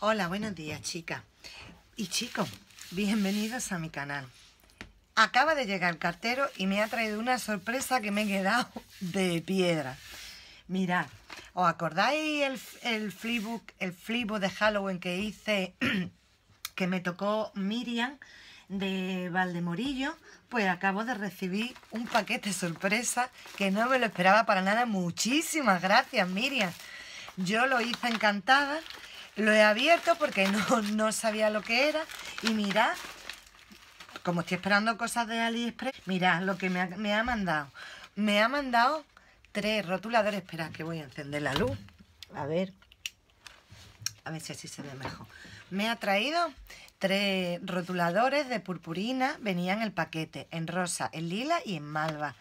Hola, buenos días chicas y chicos, bienvenidos a mi canal. Acaba de llegar el cartero y me ha traído una sorpresa que me he quedado de piedra. Mirad, ¿os acordáis el, el el flipbook de Halloween que hice, que me tocó Miriam de Valdemorillo? Pues acabo de recibir un paquete sorpresa que no me lo esperaba para nada. Muchísimas gracias Miriam. Yo lo hice encantada lo he abierto porque no, sabía lo que era y mirad, como estoy esperando cosas de AliExpress, mirad lo que me ha, mandado. Me ha mandado tres rotuladores. Esperad que voy a encender la luz. A ver. A ver si así se ve mejor. Me ha traído tres rotuladores de purpurina. Venían en el paquete, en rosa, en lila y en malva.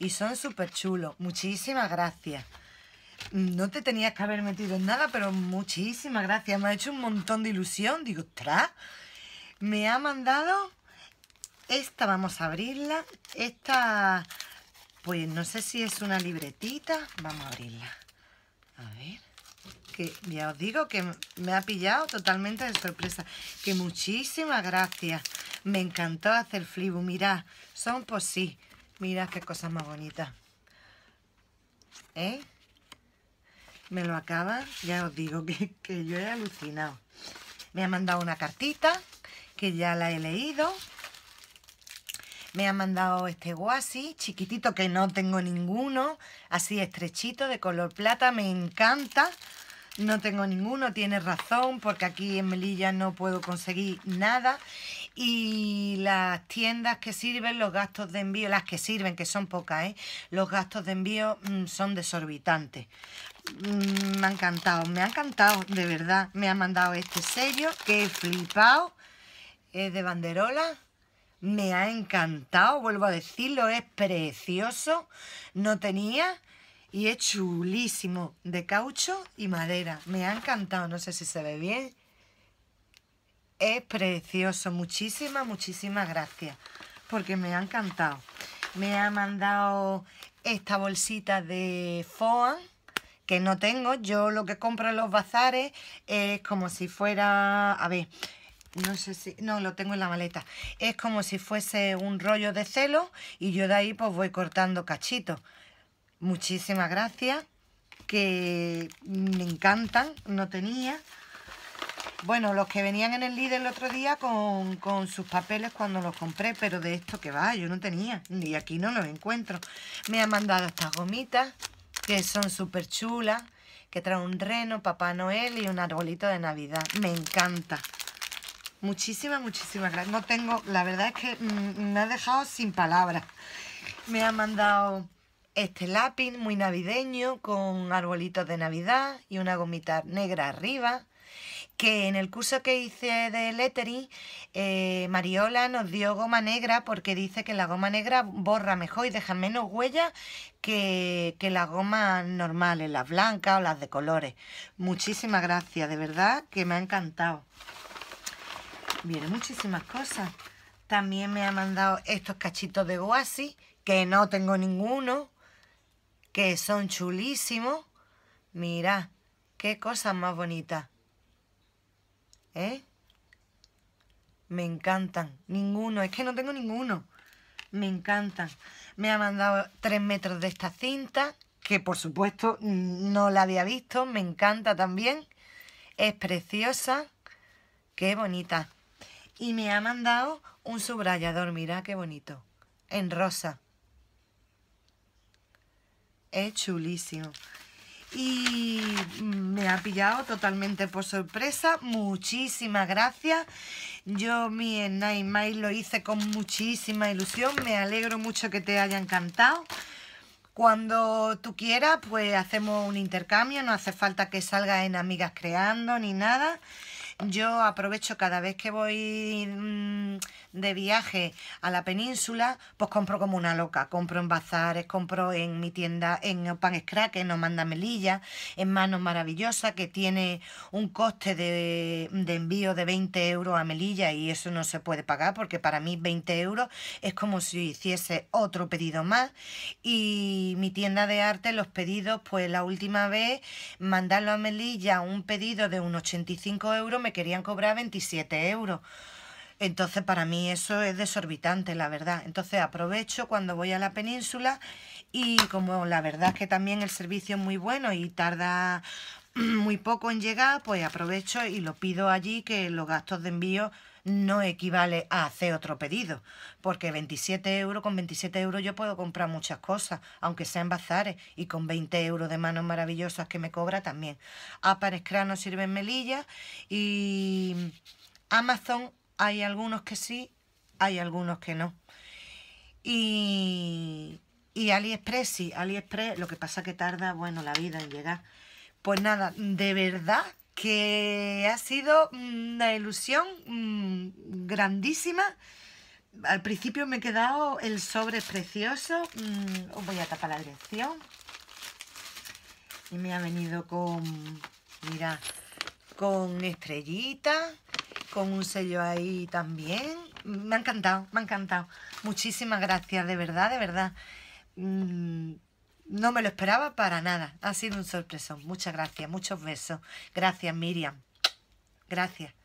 Y son súper chulos. Muchísimas gracias no te tenías que haber metido en nada, pero muchísimas gracias. Me ha hecho un montón de ilusión. Digo, tra. Me ha mandado esta, vamos a abrirla. Esta, pues no sé si es una libretita. Vamos a abrirla. A ver. Que ya os digo que me ha pillado totalmente de sorpresa. Que muchísimas gracias. Me encantó hacer flibu. Mirad, son por sí. Mirad qué cosas más bonitas. ¿Eh? me lo acaba, ya os digo que, yo he alucinado. Me ha mandado una cartita que ya la he leído. Me ha mandado este guasi, chiquitito, que no tengo ninguno, así estrechito, de color plata, me encanta. No tengo ninguno, tiene razón, porque aquí en Melilla no puedo conseguir nada. Y las tiendas que sirven, los gastos de envío, las que sirven, que son pocas, ¿eh? los gastos de envío mm, son desorbitantes. Mm, me ha encantado, me ha encantado, de verdad. Me ha mandado este sello que he flipado, es de banderola. Me ha encantado, vuelvo a decirlo, es precioso. No tenía y es chulísimo, de caucho y madera. Me ha encantado, no sé si se ve bien. Es precioso, muchísimas, muchísimas gracias, porque me ha encantado. Me ha mandado esta bolsita de foam que no tengo. Yo lo que compro en los bazares es como si fuera... A ver, no sé si... No, lo tengo en la maleta. Es como si fuese un rollo de celo y yo de ahí pues voy cortando cachitos. Muchísimas gracias, que me encantan, no tenía. Bueno, los que venían en el líder el otro día con, con, sus papeles cuando los compré, pero de esto que va, yo no tenía, ni aquí no los encuentro. Me han mandado estas gomitas, que son súper chulas, que traen un reno, Papá Noel y un arbolito de Navidad. Me encanta. Muchísimas, muchísimas gracias. No tengo, la verdad es que mm, me ha dejado sin palabras. Me ha mandado este lápiz muy navideño con arbolitos de Navidad y una gomita negra arriba que en el curso que hice de Lettery, eh, Mariola nos dio goma negra porque dice que la goma negra borra mejor y deja menos huella que, que las gomas normales, las blancas o las de colores. Muchísimas gracias, de verdad que me ha encantado. Vienen muchísimas cosas. También me ha mandado estos cachitos de Guasi que no tengo ninguno, que son chulísimos. mira qué cosas más bonitas. ¿Eh? Me encantan. Ninguno. Es que no tengo ninguno. Me encantan. Me ha mandado tres metros de esta cinta, que por supuesto no la había visto. Me encanta también. Es preciosa. Qué bonita. Y me ha mandado un subrayador. Mira qué bonito. En rosa. Es chulísimo y me ha pillado totalmente por sorpresa. Muchísimas gracias. Yo mi Night lo hice con muchísima ilusión. Me alegro mucho que te haya encantado. Cuando tú quieras, pues hacemos un intercambio. No hace falta que salga en Amigas Creando ni nada yo aprovecho cada vez que voy mm, de viaje a la península, pues compro como una loca. Compro en bazares, compro en mi tienda, en Pan Scrack, que nos manda Melilla, en Manos Maravillosa, que tiene un coste de, envío de 20 euros a Melilla y eso no se puede pagar porque para mí 20 euros es como si hiciese otro pedido más. Y mi tienda de arte, los pedidos, pues la última vez mandarlo a Melilla un pedido de un 85 euros querían cobrar 27 euros. Entonces para mí eso es desorbitante, la verdad. Entonces aprovecho cuando voy a la península y como la verdad es que también el servicio es muy bueno y tarda muy poco en llegar, pues aprovecho y lo pido allí que los gastos de envío no equivale a hacer otro pedido, porque 27 euros, con 27 euros yo puedo comprar muchas cosas, aunque sean bazares, y con 20 euros de manos maravillosas que me cobra también. a no sirve en Melilla y Amazon hay algunos que sí, hay algunos que no. Y, y AliExpress, sí, AliExpress, lo que pasa que tarda, bueno, la vida en llegar. Pues nada, de verdad que ha sido una ilusión mm, grandísima. Al principio me he quedado el sobre precioso. Mm, os voy a tapar la dirección. Y me ha venido con, mira, con estrellita, con un sello ahí también. Me ha encantado, me ha encantado. Muchísimas gracias, de verdad, de verdad. Mm, no me lo esperaba para nada. Ha sido un sorpresón. Muchas gracias. Muchos besos. Gracias, Miriam. Gracias.